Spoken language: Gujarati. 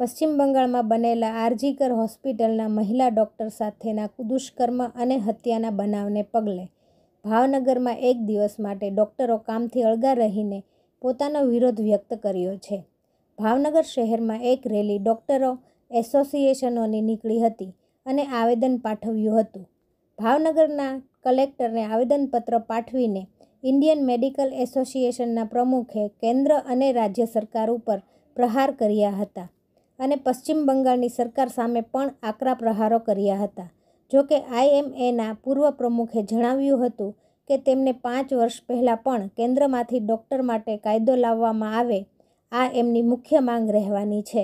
પશ્ચિમ બંગાળમાં બનેલા આરજીકર હોસ્પિટલના મહિલા ડૉક્ટર સાથેના દુષ્કર્મ અને હત્યાના બનાવને પગલે ભાવનગરમાં એક દિવસ માટે ડૉક્ટરો કામથી અળગા રહીને પોતાનો વિરોધ વ્યક્ત કર્યો છે ભાવનગર શહેરમાં એક રેલી ડૉક્ટરો એસોસિએશનોની નીકળી હતી અને આવેદન પાઠવ્યું હતું ભાવનગરના કલેક્ટરને આવેદનપત્ર પાઠવીને ઇન્ડિયન મેડિકલ એસોસિએશનના પ્રમુખે કેન્દ્ર અને રાજ્ય સરકાર ઉપર પ્રહાર કર્યા હતા અને પશ્ચિમ બંગાળની સરકાર સામે પણ આકરા પ્રહારો કર્યા હતા જો કે આઈએમએના પૂર્વ પ્રમુખે જણાવ્યું હતું કે તેમને પાંચ વર્ષ પહેલાં પણ કેન્દ્રમાંથી ડૉક્ટર માટે કાયદો લાવવામાં આવે આ એમની મુખ્ય માંગ રહેવાની છે